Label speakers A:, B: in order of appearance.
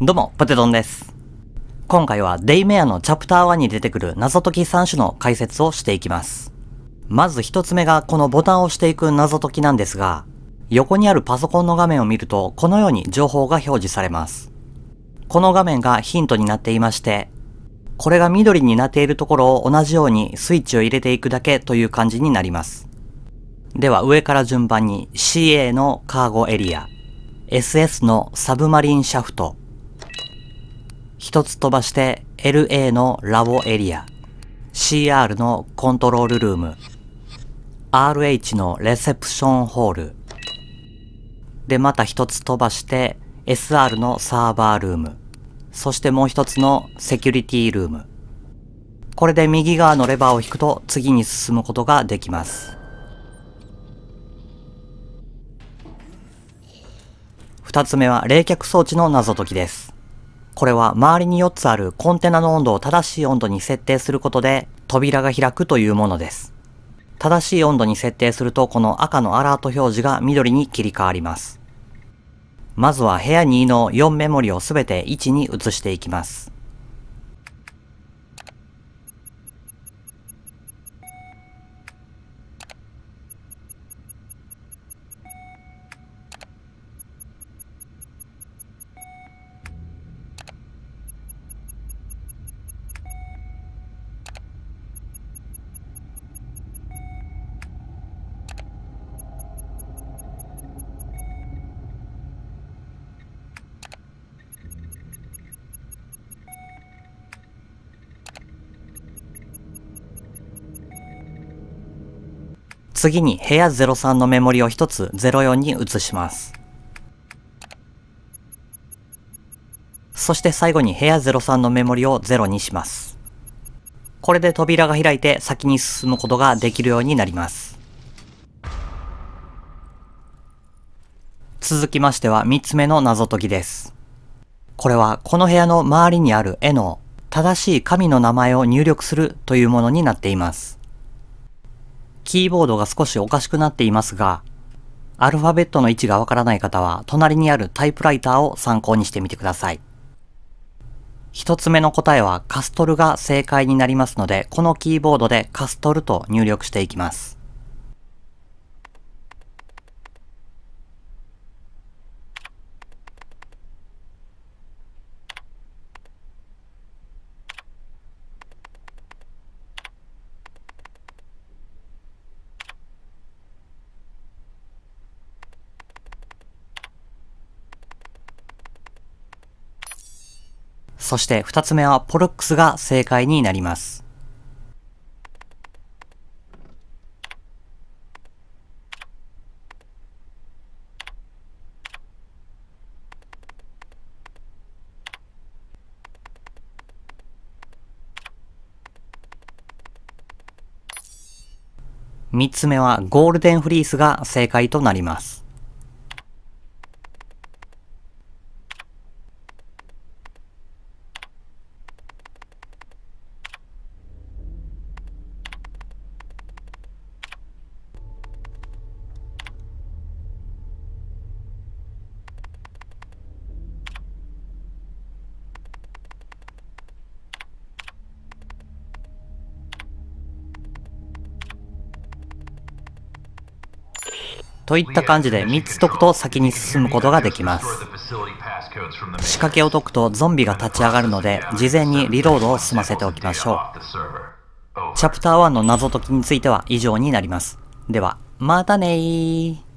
A: どうも、ポテトンです。今回はデイメアのチャプター1に出てくる謎解き3種の解説をしていきます。まず1つ目がこのボタンを押していく謎解きなんですが、横にあるパソコンの画面を見るとこのように情報が表示されます。この画面がヒントになっていまして、これが緑になっているところを同じようにスイッチを入れていくだけという感じになります。では上から順番に CA のカーゴエリア、SS のサブマリンシャフト、一つ飛ばして LA のラボエリア、CR のコントロールルーム、RH のレセプションホール、でまた一つ飛ばして SR のサーバールーム、そしてもう一つのセキュリティルーム。これで右側のレバーを引くと次に進むことができます。二つ目は冷却装置の謎解きです。これは周りに4つあるコンテナの温度を正しい温度に設定することで扉が開くというものです。正しい温度に設定するとこの赤のアラート表示が緑に切り替わります。まずは部屋2の4メモリをすべて1に移していきます。次に部屋03のメモリを1つ04に移します。そして最後に部屋03のメモリを0にします。これで扉が開いて先に進むことができるようになります。続きましては3つ目の謎解きです。これはこの部屋の周りにある絵の正しい神の名前を入力するというものになっています。キーボードが少しおかしくなっていますが、アルファベットの位置がわからない方は、隣にあるタイプライターを参考にしてみてください。一つ目の答えはカストルが正解になりますので、このキーボードでカストルと入力していきます。そして二つ目はポロックスが正解になります。三つ目はゴールデンフリースが正解となります。といった感じで3つ解くと先に進むことができます。仕掛けを解くとゾンビが立ち上がるので、事前にリロードを済ませておきましょう。チャプター1の謎解きについては以上になります。では、またねー。